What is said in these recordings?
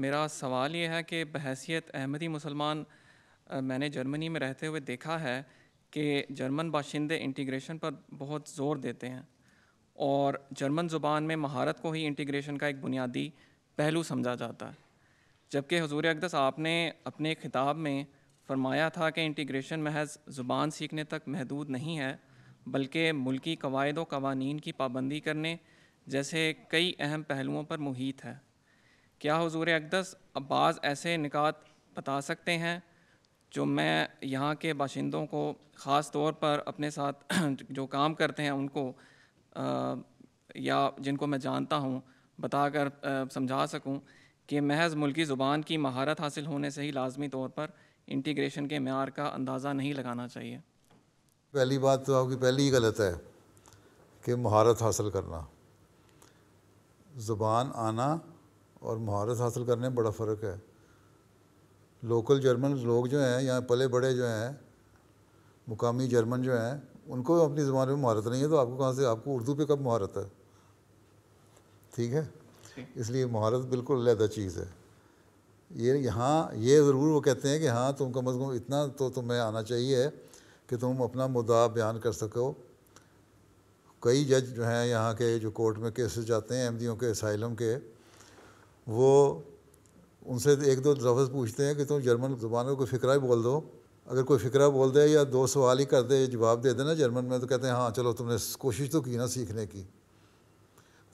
मेरा सवाल ये है कि बहसीत अहमदी मुसलमान मैंने जर्मनी में रहते हुए देखा है कि जर्मन बाशिंदे इंटीग्रेशन पर बहुत ज़ोर देते हैं और जर्मन ज़ुबान में महारत को ही इंटीग्रेशन का एक बुनियादी पहलू समझा जाता है जबकि हजूर अकदस आपने अपने खिताब में फरमाया था कि इंटीग्रेशन महज ज़ुबान सीखने तक महदूद नहीं है बल्कि मुल्की कवायद व कवानीन की पाबंदी करने जैसे कई अहम पहलुओं पर मुहित है क्या हजूर अकदस बाज़ ऐसे निकात बता सकते हैं जो मैं यहाँ के बाशिंदों को ख़ास तौर पर अपने साथ जो काम करते हैं उनको आ, या जिनको मैं जानता हूँ बता कर आ, समझा सकूँ कि महज मुल्की ज़ुबान की महारत हासिल होने से ही लाजमी तौर पर इंटीग्रेशन के मैार का अंदाज़ा नहीं लगाना चाहिए पहली बात तो आपकी पहली ही गलत है कि महारत हासिल करना ज़ुबान आना और महारत हासिल करने में बड़ा फ़र्क है लोकल जर्मन लोग जो हैं यहाँ पले बड़े जो हैं मुकामी जर्मन जो हैं उनको अपनी ज़बान में महारत नहीं है तो आपको कहाँ से आपको उर्दू पे कब महारत है ठीक है इसलिए महारत बिल्कुल लहदा चीज़ है ये यहाँ ये ज़रूर वो कहते हैं कि हाँ तुम कम अज़ कम इतना तो तुम्हें आना चाहिए कि तुम अपना मुद्दा बयान कर सको कई जज जो हैं यहाँ के जो कोर्ट में केसेस जाते हैं एमडीओ के असाइलम के वो उनसे एक दो लफ्ज़ पूछते हैं कि तुम जर्मन ज़ुबान में कोई फ़िक्रा ही बोल दो अगर कोई फ़िक्रा बोल दे या दो सवाल ही कर दे जवाब दे देना जर्मन में तो कहते हैं हाँ चलो तुमने कोशिश तो की ना सीखने की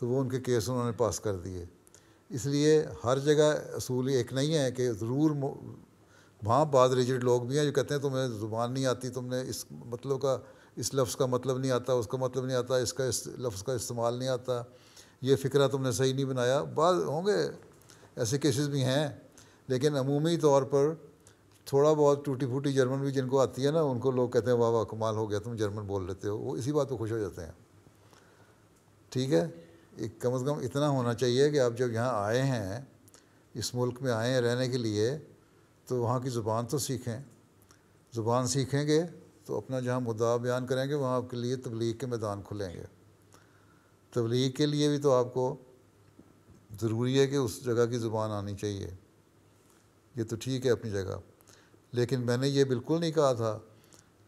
तो वो उनके केस उन्होंने पास कर दिए इसलिए हर जगह असूल एक नहीं है कि ज़रूर वहाँ बाद रिजिड लोग भी हैं जो कहते हैं तुम्हें ज़ुबान नहीं आती तुमने इस मतलब का इस लफ्ज़ का मतलब नहीं आता उसका मतलब नहीं आता इसका इस लफ्ज़ का इस्तेमाल नहीं आता ये फ़िक्रा तुमने सही नहीं बनाया बाद होंगे ऐसे केसेस भी हैं लेकिन अमूमी तौर पर थोड़ा बहुत टूटी फूटी जर्मन भी जिनको आती है ना उनको लोग कहते हैं वाह वाह कमाल हो गया तुम जर्मन बोल लेते हो वो इसी बात पर खुश हो जाते हैं ठीक है एक कम अज़ कम इतना होना चाहिए कि आप जब यहाँ आए हैं इस मुल्क में आए हैं रहने के लिए तो वहाँ की ज़ुबान तो सीखें ज़ुबान सीखेंगे तो अपना जहाँ मुद्दा बयान करेंगे वहाँ आपके लिए तबलीग के मैदान खुलेंगे तबलीग के लिए भी तो आपको ज़रूरी है कि उस जगह की ज़ुबान आनी चाहिए ये तो ठीक है अपनी जगह लेकिन मैंने ये बिल्कुल नहीं कहा था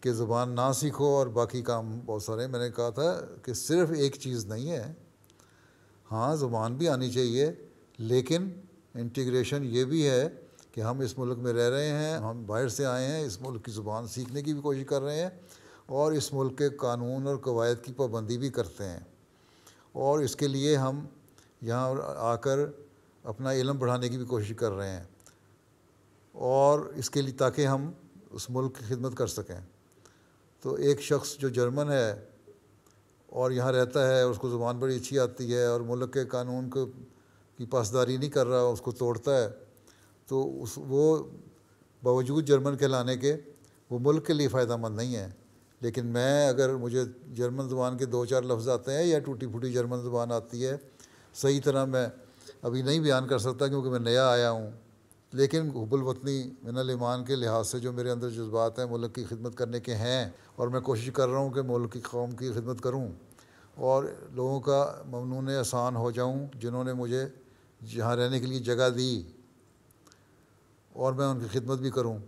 कि ज़ुबान ना सीखो और बाकी काम बहुत सारे मैंने कहा था कि सिर्फ़ एक चीज़ नहीं है हाँ ज़ुबान भी आनी चाहिए लेकिन इंटीग्रेशन ये भी है कि हम इस मुल्क में रह रहे हैं हम बाहर से आए हैं इस मुल्क की ज़ुबान सीखने की भी कोशिश कर रहे हैं और इस मुल्क के कानून और कवायद की पाबंदी भी करते हैं और इसके लिए हम यहाँ आकर अपना इलम बढ़ाने की भी कोशिश कर रहे हैं और इसके लिए ताकि हम उस मुल्क की खिदमत कर सकें तो एक शख्स जो जर्मन है और यहाँ रहता है उसको ज़ुबान बड़ी अच्छी आती है और मुल्क के कानून को की पासदारी नहीं कर रहा उसको तोड़ता है तो उस वो बावजूद जर्मन कहलाने के वो मुल्क के लिए फ़ायदा मंद नहीं है लेकिन मैं अगर मुझे जर्मन ज़बान के दो चार लफ्ज़ आते हैं या टूटी फूटी जर्मन ज़बान आती है सही तरह मैं अभी नहीं बयान कर सकता क्योंकि मैं नया आया हूँ लेकिन हुबुलवतनी वतनी के लिहाज से जो मेरे अंदर जज्बात हैं मुल्क की खिदमत करने के हैं और मैं कोशिश कर रहा हूँ कि मुल्क की कौम की खिदमत करूँ और लोगों का ममनून आसान हो जाऊँ जिन्होंने मुझे जहाँ रहने के लिए जगह दी और मैं उनकी खिदमत भी करूँ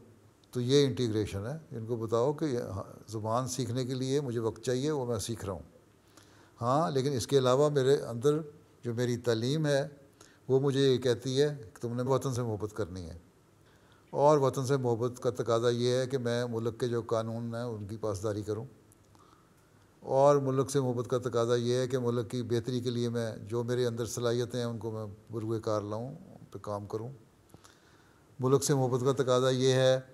तो ये इंटीग्रेशन है इनको बताओ कि हाँ, ज़ुबान सीखने के लिए मुझे वक्त चाहिए वो मैं सीख रहा हूँ हाँ लेकिन इसके अलावा मेरे अंदर जो मेरी तलीम है वो मुझे ये कहती है कि तुमने वतन से मोहब्बत करनी है और वतन से मोहब्बत का तकाजा ये है कि मैं मुल्क के जो कानून हैं उनकी पासदारी करूँ और मुल्क से मोहब्बत का तकाजा ये है कि मुल्क की बेहतरी के लिए मैं जो मेरे अंदर सलाहियतें हैं उनको मैं बुरुए कार लाऊँ पर काम करूँ मुल्क से मोहब्बत का तकाजा ये है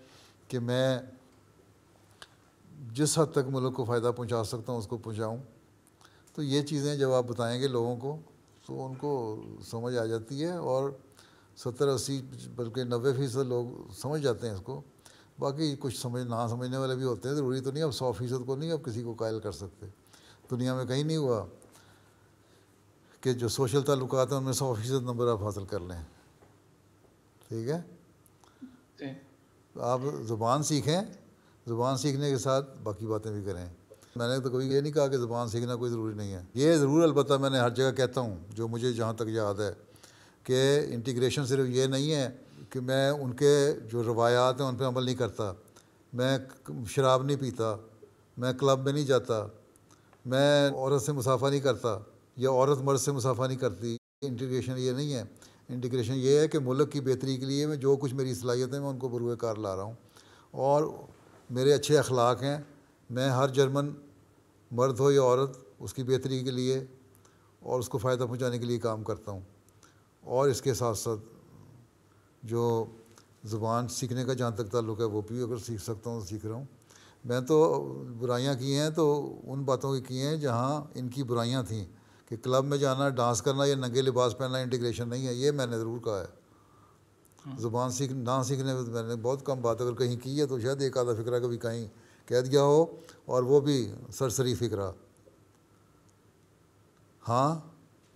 कि मैं जिस हद तक मुल्क को फ़ायदा पहुंचा सकता हूं उसको पहुंचाऊं तो ये चीज़ें जब आप बताएंगे लोगों को तो उनको समझ आ जाती है और सत्तर अस्सी बल्कि नब्बे फ़ीसद लोग समझ जाते हैं इसको बाकी कुछ समझ ना समझने वाले भी होते हैं ज़रूरी तो नहीं अब सौ फ़ीसद को नहीं अब किसी को कायल कर सकते दुनिया में कहीं नहीं हुआ कि जो सोशल ताल्लुक हैं उनमें सौ फ़ीसद नंबर आप हासिल कर लें ठीक है आप ज़ुबान सीखें ज़ुबान सीखने के साथ बाकी बातें भी करें मैंने तो कभी ये नहीं कहा कि ज़ुबान सीखना कोई ज़रूरी नहीं है ये ज़रूर अलबत् मैंने हर जगह कहता हूँ जो मुझे जहाँ तक याद है कि इंटीग्रेशन सिर्फ ये नहीं है कि मैं उनके जो रवायात हैं उन पर अमल नहीं करता मैं शराब नहीं पीता मैं क्लब में नहीं जाता मैं औरत से मुसाफा नहीं करता या औरत मर्द से मुसाफा नहीं करती इंटीग्रेशन ये नहीं है इंटीग्रेशन ये है कि मुल्क की बेहतरी के लिए मैं जो कुछ मेरी सलाहियत है मैं उनको बरूए कार ला रहा हूँ और मेरे अच्छे अखलाक हैं मैं हर जर्मन मर्द हो या औरत उसकी बेहतरी के लिए और उसको फ़ायदा पहुँचाने के लिए काम करता हूँ और इसके साथ साथ जो ज़ुबान सीखने का जहाँ तक ताल्लुक है वो भी अगर सीख सकता हूँ तो सीख रहा हूँ मैं तो बुराइयाँ की हैं तो उन बातों की हैं जहाँ इनकी बुराइयाँ थीं कि क्लब में जाना डांस करना या नंगे लिबास पहनना इंटीग्रेशन नहीं है ये मैंने ज़रूर कहा है ज़ुबान सीख ना सीखने में मैंने बहुत कम बात अगर कहीं की है तो शायद एक आधा फिक्रा कभी कहीं कह दिया हो और वो भी सरसरी फिक्रा हाँ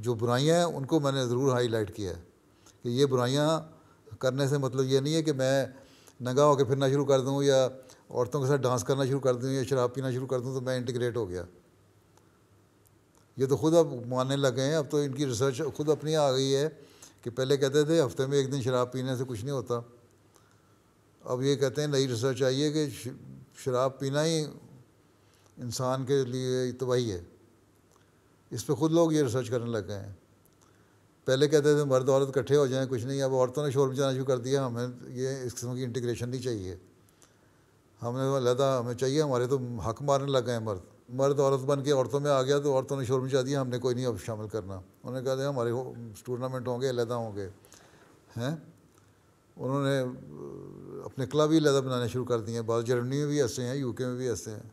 जो बुराइयाँ हैं उनको मैंने ज़रूर हाईलाइट किया है कि ये बुराइयाँ करने से मतलब ये नहीं है कि मैं नंगा होकर फिरना शुरू कर दूँ या औरतों के साथ डांस करना शुरू कर दूँ या शराब पीना शुरू कर दूँ तो मैं इंटीग्रेट हो गया ये तो खुद अब मानने लगे हैं अब तो इनकी रिसर्च खुद अपनी आ गई है कि पहले कहते थे हफ्ते में एक दिन शराब पीने से कुछ नहीं होता अब ये कहते हैं नई रिसर्च आई है कि शराब पीना ही इंसान के लिए तबाही है इस पर खुद लोग ये रिसर्च करने लग गए हैं पहले कहते थे मर्द औरत इकट्ठे हो जाएं कुछ नहीं अब औरतों ने शोर मचाना शुरू कर दिया हमें ये इस किस्म की इंटीग्रेशन नहीं चाहिए हमने अलहदा हमें चाहिए हमारे तो हक मारने लग गए हैं मर्द मर्द औरत बन के औरतों में आ गया तो औरतों ने शोर मचा दिया हमने कोई नहीं अब शामिल करना उन्होंने कहा था हमारे टूर्नामेंट होंगे अलहदा होंगे हैं उन्होंने अपने क्लब ही अलहदा बनाने शुरू कर दिए हैं बाद जर्मनी में भी ऐसे हैं यूके में भी ऐसे हैं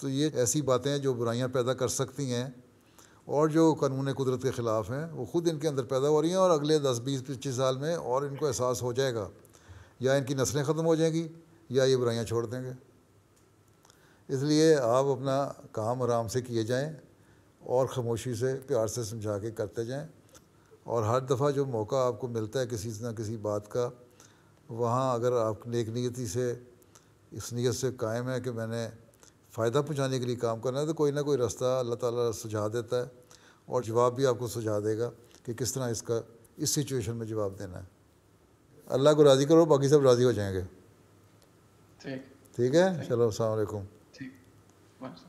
तो ये ऐसी बातें हैं जो बुराइयाँ पैदा कर सकती हैं और जो कानून कुदरत के ख़िलाफ़ हैं वो ख़ुद इनके अंदर पैदा हो रही हैं और अगले दस बीस पच्चीस साल में और इनको एहसास हो जाएगा या इनकी नस्लें ख़त्म हो जाएंगी या ये बुराइयाँ छोड़ देंगे इसलिए आप अपना काम आराम से किए जाएं और ख़ामोशी से प्यार से समझा के करते जाएं और हर दफ़ा जो मौका आपको मिलता है किसी ना किसी बात का वहाँ अगर आप नेक नीयती से इस नीयत से कायम है कि मैंने फ़ायदा पहुँचाने के लिए काम करना है तो कोई ना कोई रास्ता अल्लाह ताला सुझा देता है और जवाब भी आपको सुझा देगा कि किस तरह इसका इस सिचुएशन में जवाब देना है अल्लाह को राज़ी करो बाकी सब राज़ी हो जाएंगे ठीक ठीक है चलो अलैक्म What?